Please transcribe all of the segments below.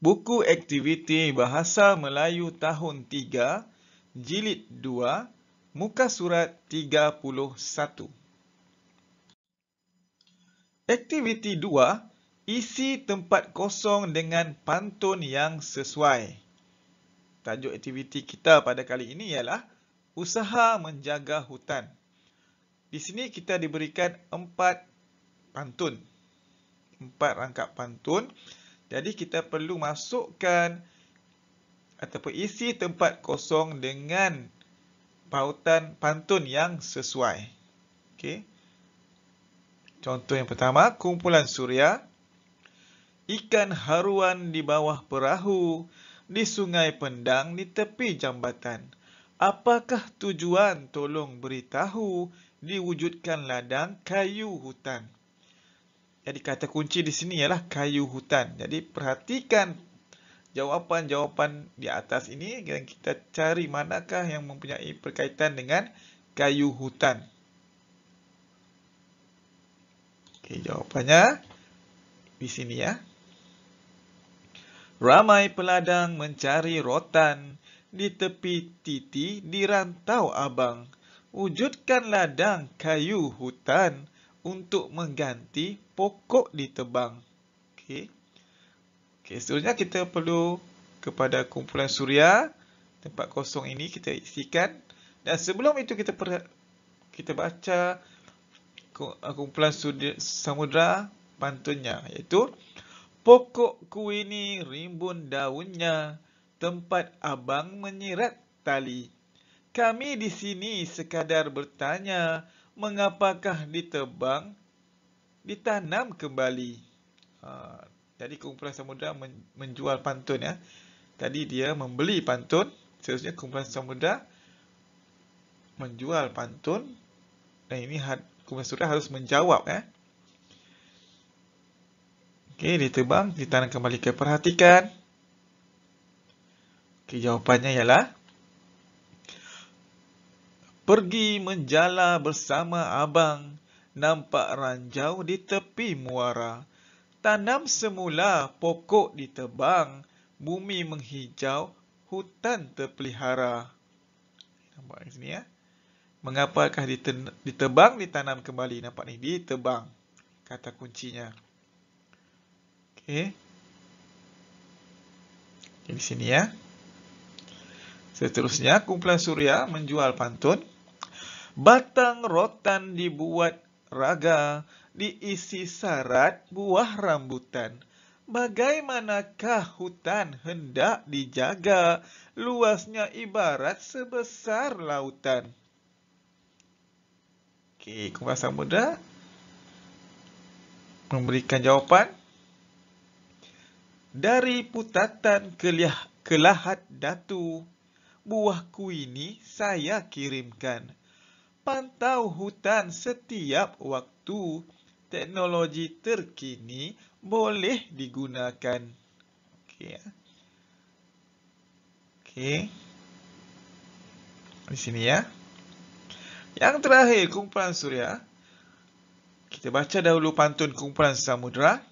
Buku aktiviti Bahasa Melayu Tahun 3, Jilid 2, Muka Surat 31. Aktiviti 2, isi tempat kosong dengan pantun yang sesuai. Tajuk aktiviti kita pada kali ini ialah Usaha Menjaga Hutan. Di sini kita diberikan empat pantun. Empat rangkap pantun. Pantun. Jadi kita perlu masukkan ataupun isi tempat kosong dengan pautan pantun yang sesuai. Okey. Contoh yang pertama, kumpulan suria. Ikan haruan di bawah perahu, di sungai pendang, di tepi jambatan. Apakah tujuan tolong beritahu diwujudkan ladang kayu hutan? Jadi kata kunci di sini ialah kayu hutan. Jadi perhatikan jawapan-jawapan di atas ini dan kita cari manakah yang mempunyai perkaitan dengan kayu hutan. Okey, jawapannya di sini ya. Ramai peladang mencari rotan di tepi titi di rantau abang. Wujudkan ladang kayu hutan untuk mengganti pokok ditebang. Okey. Okey, seterusnya kita perlu kepada kumpulan suria tempat kosong ini kita isikan dan sebelum itu kita per, kita baca uh, kumpulan samudra pantunnya iaitu pokok ku ini rimbun daunnya tempat abang menyirat tali kami di sini sekadar bertanya mengapakah ditebang, ditanam kembali. Ha, jadi kumpulan samudera menjual pantun ya. Tadi dia membeli pantun, seharusnya kumpulan samudera menjual pantun. Dan ini kumpulan samudera harus menjawab ya. Okey, ditebang, ditanam kembali ke perhatikan. Okay jawapannya ialah... Pergi menjala bersama abang, nampak ranjau di tepi muara. Tanam semula pokok ditebang, bumi menghijau, hutan terpelihara. Nampak di sini ya. Mengapakah ditebang, ditanam kembali? Nampak ni, ditebang. Kata kuncinya. Okey. Di sini ya. Seterusnya, kumpulan suria menjual pantun. Batang rotan dibuat raga, diisi syarat buah rambutan. Bagaimanakah hutan hendak dijaga, luasnya ibarat sebesar lautan. Okey, kumpulan muda memberikan jawapan. Dari putatan keliah, kelahat datu, buahku ini saya kirimkan. Pantau hutan setiap waktu. Teknologi terkini boleh digunakan. Okey. Ya. Okey. Di sini ya. Yang terakhir kumpulan surya. Kita baca dahulu pantun kumpulan samudra.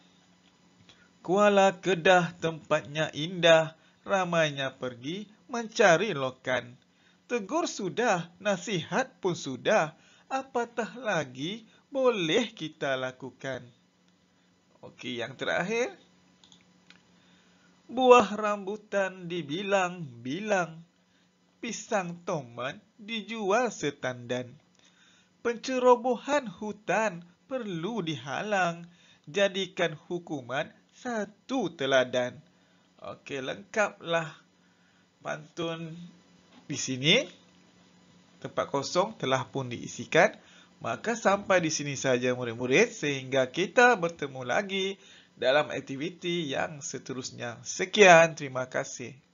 Kuala Kedah tempatnya indah, ramainya pergi, mencari lokan. Tegur sudah, nasihat pun sudah, apatah lagi boleh kita lakukan. Okey, yang terakhir. Buah rambutan dibilang-bilang, pisang tomat dijual setandan. Pencerobohan hutan perlu dihalang, jadikan hukuman satu teladan. Okey, lengkaplah pantun di sini. Tempat kosong telah pun diisikan. Maka sampai di sini saja murid-murid sehingga kita bertemu lagi dalam aktiviti yang seterusnya. Sekian, terima kasih.